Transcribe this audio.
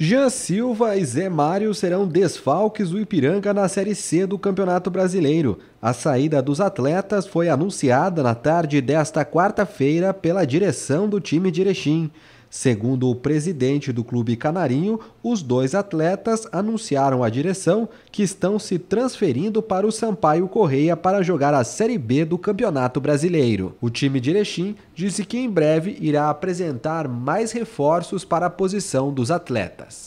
Jean Silva e Zé Mário serão desfalques do Ipiranga na Série C do Campeonato Brasileiro. A saída dos atletas foi anunciada na tarde desta quarta-feira pela direção do time de Erechim. Segundo o presidente do Clube Canarinho, os dois atletas anunciaram à direção que estão se transferindo para o Sampaio Correia para jogar a Série B do Campeonato Brasileiro. O time de Erechim disse que em breve irá apresentar mais reforços para a posição dos atletas.